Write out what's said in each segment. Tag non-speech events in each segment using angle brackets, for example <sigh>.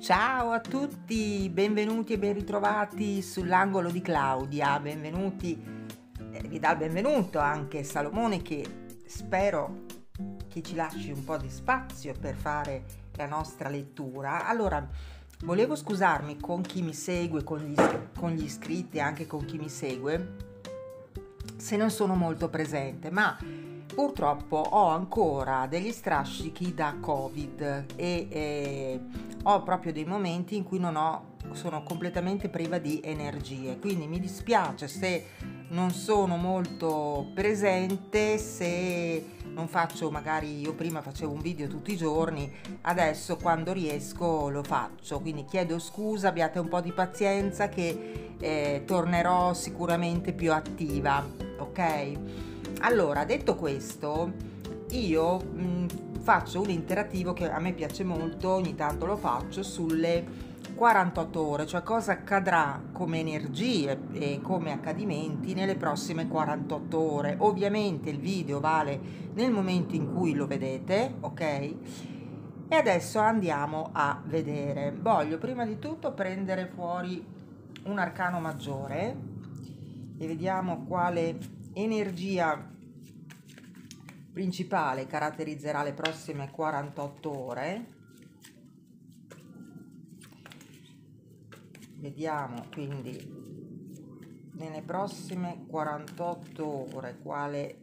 Ciao a tutti, benvenuti e ben ritrovati sull'angolo di Claudia, benvenuti, eh, vi dà il benvenuto anche Salomone che spero che ci lasci un po' di spazio per fare la nostra lettura. Allora, volevo scusarmi con chi mi segue, con gli, con gli iscritti e anche con chi mi segue, se non sono molto presente, ma purtroppo ho ancora degli strascichi da covid e eh, ho proprio dei momenti in cui non ho sono completamente priva di energie quindi mi dispiace se non sono molto presente se non faccio magari io prima facevo un video tutti i giorni adesso quando riesco lo faccio quindi chiedo scusa abbiate un po' di pazienza che eh, tornerò sicuramente più attiva ok allora detto questo io mh, mm, faccio un interattivo che a me piace molto ogni tanto lo faccio sulle 48 ore, cioè cosa accadrà come energie e come accadimenti nelle prossime 48 ore. Ovviamente il video vale nel momento in cui lo vedete, ok? E adesso andiamo a vedere. Voglio prima di tutto prendere fuori un arcano maggiore e vediamo quale energia principale caratterizzerà le prossime 48 ore vediamo quindi nelle prossime 48 ore quale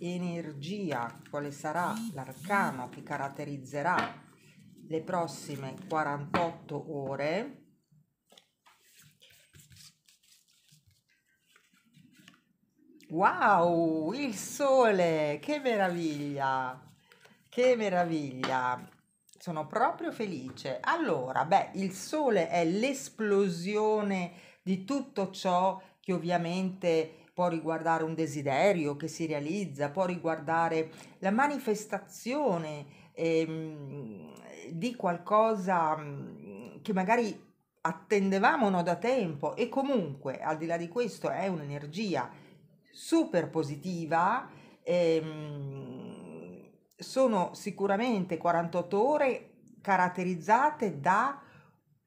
energia, quale sarà l'arcano che caratterizzerà le prossime 48 ore Wow, il sole, che meraviglia, che meraviglia. Sono proprio felice. Allora, beh, il sole è l'esplosione di tutto ciò che ovviamente può riguardare un desiderio che si realizza, può riguardare la manifestazione ehm, di qualcosa mm, che magari attendevamo no da tempo e comunque al di là di questo è un'energia super positiva, ehm, sono sicuramente 48 ore caratterizzate da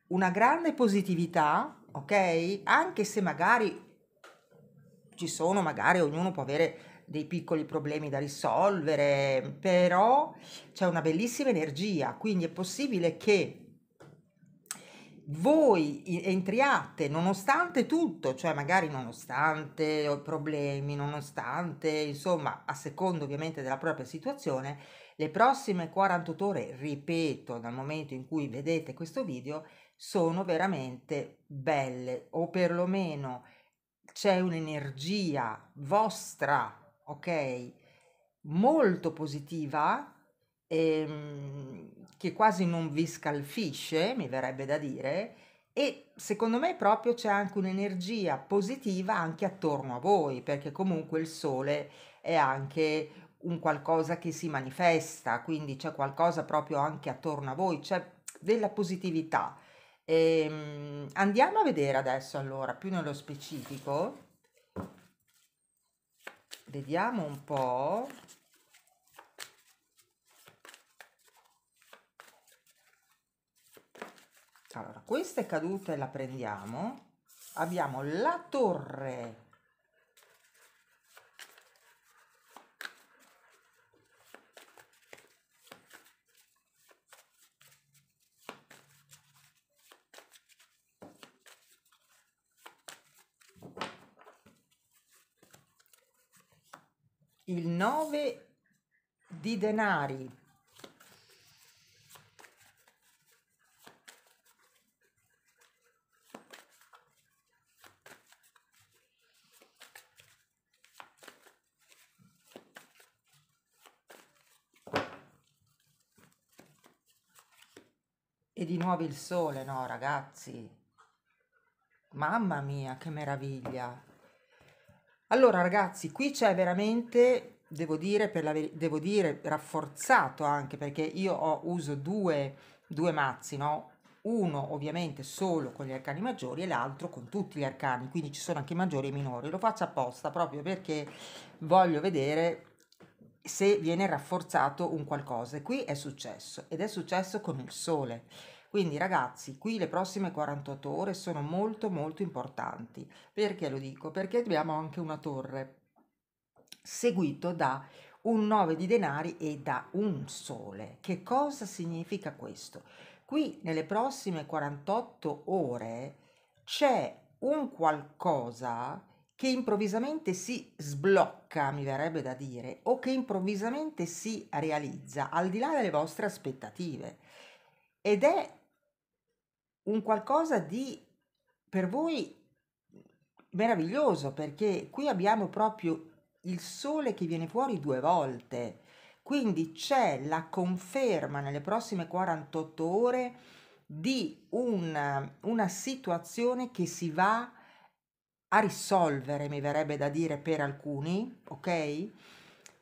una grande positività, ok? Anche se magari ci sono, magari ognuno può avere dei piccoli problemi da risolvere, però c'è una bellissima energia, quindi è possibile che voi entriate nonostante tutto, cioè magari nonostante i problemi, nonostante, insomma, a secondo ovviamente della propria situazione, le prossime 48 ore, ripeto, dal momento in cui vedete questo video, sono veramente belle o perlomeno c'è un'energia vostra, ok? Molto positiva ehm, che quasi non vi scalfisce, mi verrebbe da dire, e secondo me proprio c'è anche un'energia positiva anche attorno a voi, perché comunque il sole è anche un qualcosa che si manifesta, quindi c'è qualcosa proprio anche attorno a voi, c'è della positività. Ehm, andiamo a vedere adesso allora più nello specifico. Vediamo un po' Allora, queste cadute la prendiamo. Abbiamo la torre il 9 di denari E di nuovo il sole, no ragazzi? Mamma mia, che meraviglia! Allora ragazzi, qui c'è veramente, devo dire, per la, devo dire rafforzato anche perché io ho, uso due, due mazzi, no? uno ovviamente solo con gli arcani maggiori e l'altro con tutti gli arcani, quindi ci sono anche i maggiori e i minori. Lo faccio apposta proprio perché voglio vedere se viene rafforzato un qualcosa. E qui è successo ed è successo con il sole. Quindi ragazzi, qui le prossime 48 ore sono molto molto importanti. Perché lo dico? Perché abbiamo anche una torre seguito da un 9 di denari e da un sole. Che cosa significa questo? Qui nelle prossime 48 ore c'è un qualcosa che improvvisamente si sblocca, mi verrebbe da dire, o che improvvisamente si realizza al di là delle vostre aspettative. Ed è un qualcosa di per voi meraviglioso perché qui abbiamo proprio il sole che viene fuori due volte. Quindi c'è la conferma nelle prossime 48 ore di una, una situazione che si va a a risolvere, mi verrebbe da dire, per alcuni, ok?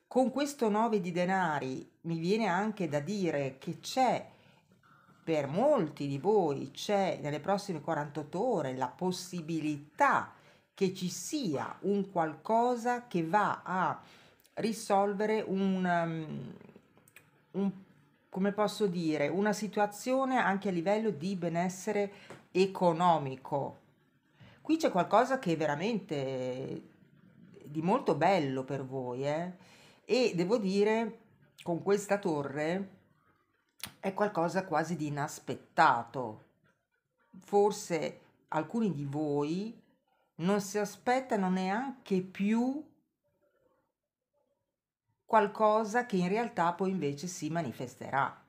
Con questo 9 di denari mi viene anche da dire che c'è, per molti di voi, c'è nelle prossime 48 ore la possibilità che ci sia un qualcosa che va a risolvere un, mm, un come posso dire, una situazione anche a livello di benessere economico, qui c'è qualcosa che è veramente di molto bello per voi eh? e devo dire con questa torre è qualcosa quasi di inaspettato forse alcuni di voi non si aspettano neanche più qualcosa che in realtà poi invece si manifesterà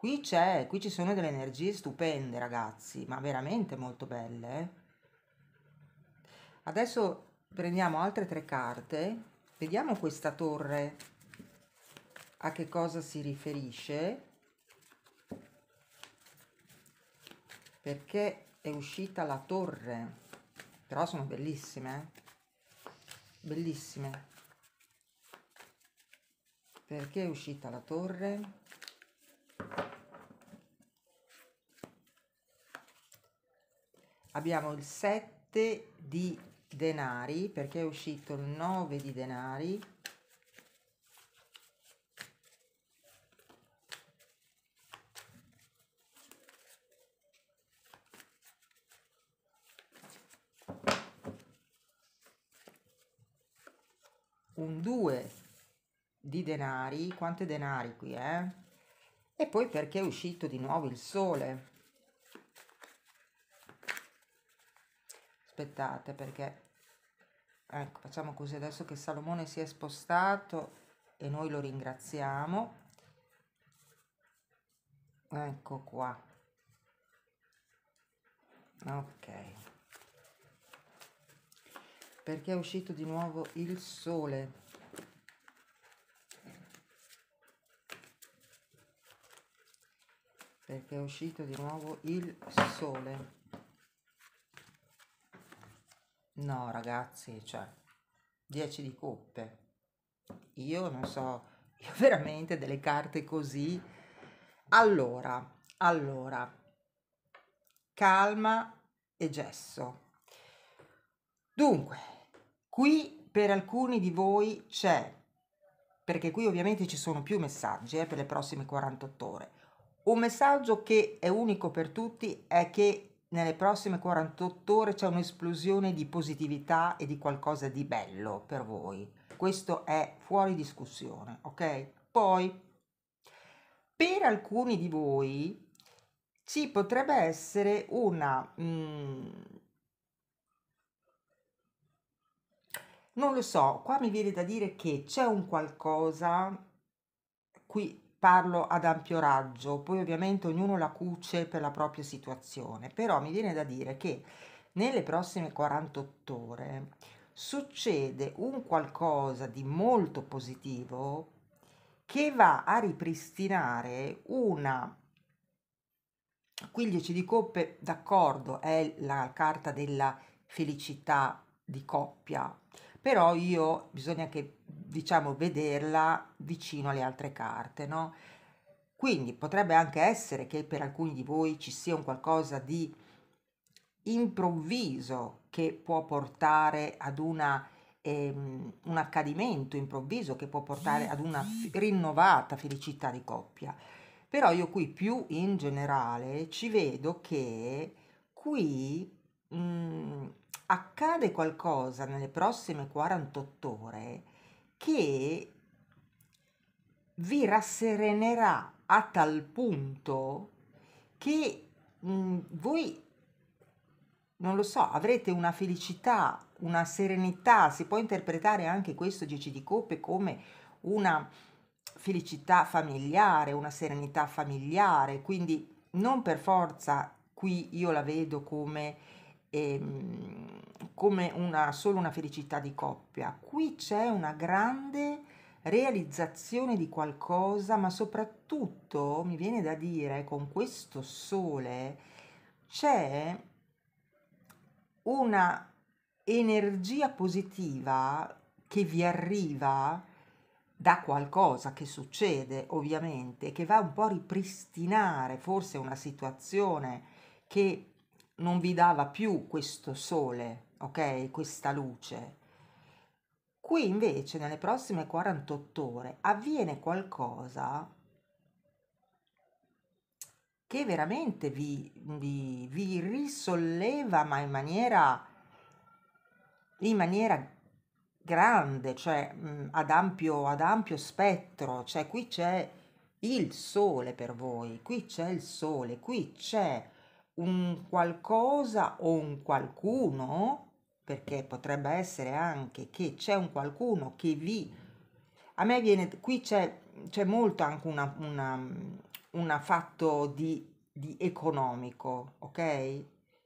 Qui c'è, qui ci sono delle energie stupende, ragazzi, ma veramente molto belle. Eh. Adesso prendiamo altre tre carte. Vediamo questa torre a che cosa si riferisce. Perché è uscita la torre. Però sono bellissime. Eh. Bellissime. Perché è uscita la torre? abbiamo il 7 di denari perché è uscito il 9 di denari un 2 di denari quante denari qui eh e poi perché è uscito di nuovo il sole aspettate perché ecco facciamo così adesso che Salomone si è spostato e noi lo ringraziamo ecco qua ok perché è uscito di nuovo il sole perché è uscito di nuovo il sole No, ragazzi, cioè 10 di coppe. Io non so, <laughs> io veramente delle carte così. Allora, allora, calma e gesso. Dunque, qui per alcuni di voi c'è, perché qui ovviamente ci sono più messaggi eh, per le prossime 48 ore. Un messaggio che è unico per tutti è che nelle prossime 48 ore c'è un'esplosione di positività e di qualcosa di bello per voi. Questo è fuori discussione, ok? Poi, per alcuni di voi ci potrebbe essere una... Mm, non lo so, qua mi viene da dire che c'è un qualcosa qui parlo ad ampio raggio, poi ovviamente ognuno la cuce per la propria situazione, però mi viene da dire che nelle prossime 48 ore succede un qualcosa di molto positivo che va a ripristinare una quindi 10 di coppe d'accordo è la carta della felicità di coppia però io bisogna che diciamo vederla vicino alle altre carte, no? Quindi potrebbe anche essere che per alcuni di voi ci sia un qualcosa di improvviso che può portare ad una, ehm, un accadimento improvviso che può portare ad una rinnovata felicità di coppia. Però io qui più in generale ci vedo che qui mh, mhmm, accade qualcosa nelle prossime 48 ore che vi rasserenerà a tal punto che mh, mm, voi, non lo so, avrete una felicità, una serenità, si può interpretare anche questo 10 di coppe come una felicità familiare, una serenità familiare, quindi non per forza qui io la vedo come ehm, come una, solo una felicità di coppia. Qui c'è una grande realizzazione di qualcosa, ma soprattutto mi viene da dire con questo sole c'è una energia positiva che vi arriva da qualcosa che succede ovviamente, che va un po' a ripristinare forse una situazione che non vi dava più questo sole, ok? Questa luce. Qui invece nelle prossime 48 ore avviene qualcosa che veramente vi, vi, vi risolleva ma in maniera, in maniera grande, cioè mm, ad ampio, ad ampio spettro, cioè qui c'è il sole per voi, qui c'è il sole, qui c'è un qualcosa o un qualcuno, perché potrebbe essere anche che c'è un qualcuno che vi... A me viene, qui c'è, c'è molto anche una, una, una fatto di, di economico, ok?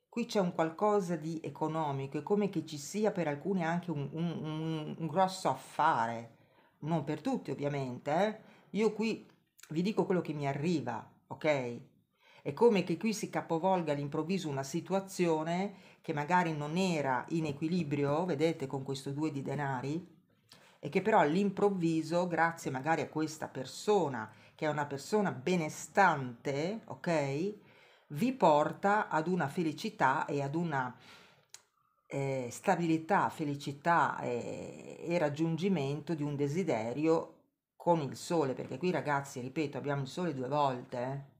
Qui c'è un qualcosa di economico, è come che ci sia per alcuni anche un, un, un, un grosso affare, non per tutti ovviamente. Eh? Io qui vi dico quello che mi arriva, ok? È come che qui si capovolga all'improvviso una situazione che magari non era in equilibrio, vedete, con questo due di denari, e che però all'improvviso, grazie magari a questa persona, che è una persona benestante, ok, vi porta ad una felicità e ad una eh, stabilità, felicità e, eh, e raggiungimento di un desiderio con il sole, perché qui ragazzi, ripeto, abbiamo il sole due volte. Eh?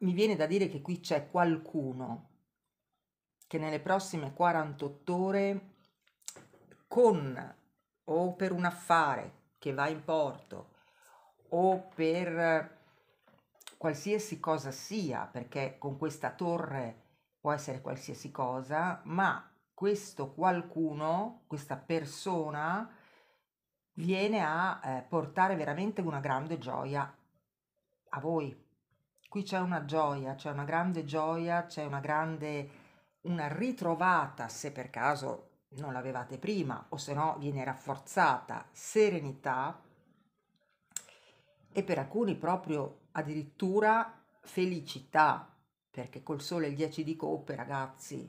mi viene da dire che qui c'è qualcuno che nelle prossime 48 ore con o per un affare che va in porto o per qualsiasi cosa sia, perché con questa torre può essere qualsiasi cosa, ma questo qualcuno, questa persona viene a eh, portare veramente una grande gioia a voi Qui c'è una gioia, c'è una grande gioia, c'è una grande, una ritrovata, se per caso non l'avevate prima o se no viene rafforzata, serenità e per alcuni proprio addirittura felicità, perché col sole il 10 di coppe, ragazzi,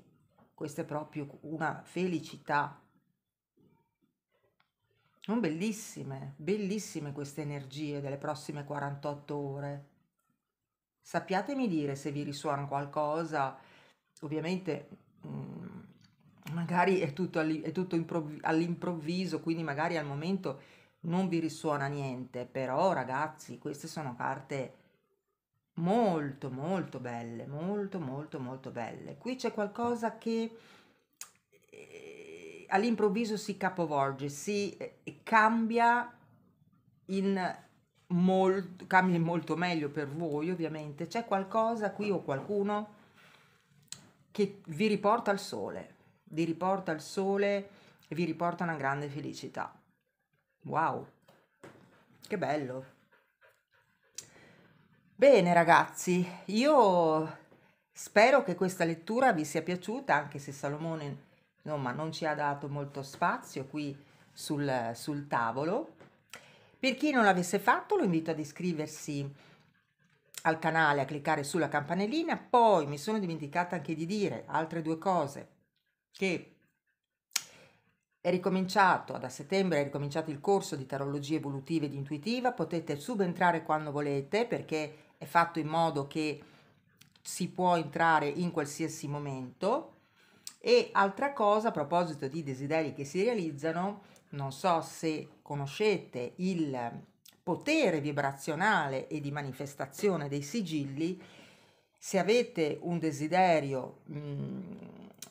questa è proprio una felicità. Sono bellissime, bellissime queste energie delle prossime 48 ore. Sappiatemi dire se vi risuona qualcosa, ovviamente mm, magari è tutto, è tutto all'improvviso, quindi magari al momento non vi risuona niente, però ragazzi queste sono carte molto molto belle, molto molto molto belle. Qui c'è qualcosa che eh, all'improvviso si capovolge, si eh, cambia in molto, cambi molto meglio per voi ovviamente, c'è qualcosa qui o qualcuno che vi riporta al sole, vi riporta al sole e vi riporta una grande felicità. Wow, che bello. Bene ragazzi, io spero che questa lettura vi sia piaciuta, anche se Salomone insomma, non ci ha dato molto spazio qui sul, sul tavolo per chi non l'avesse fatto lo invito ad iscriversi al canale, a cliccare sulla campanellina. Poi mi sono dimenticata anche di dire altre due cose che è ricominciato, da settembre è ricominciato il corso di tarologia evolutiva ed intuitiva, potete subentrare quando volete perché è fatto in modo che si può entrare in qualsiasi momento. E altra cosa, a proposito di desideri che si realizzano, non so se conoscete il potere vibrazionale e di manifestazione dei sigilli, se avete un desiderio, mh, mm,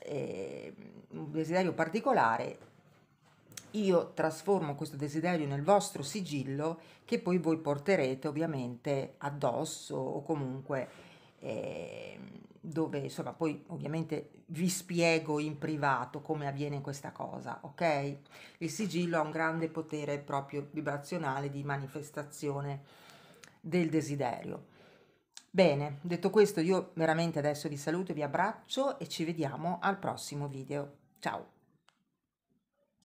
eh, un desiderio particolare, io trasformo questo desiderio nel vostro sigillo che poi voi porterete ovviamente addosso o comunque eh, dove insomma poi ovviamente vi spiego in privato come avviene questa cosa, ok? Il sigillo ha un grande potere proprio vibrazionale di manifestazione del desiderio. Bene, detto questo io veramente adesso vi saluto, vi abbraccio e ci vediamo al prossimo video. Ciao!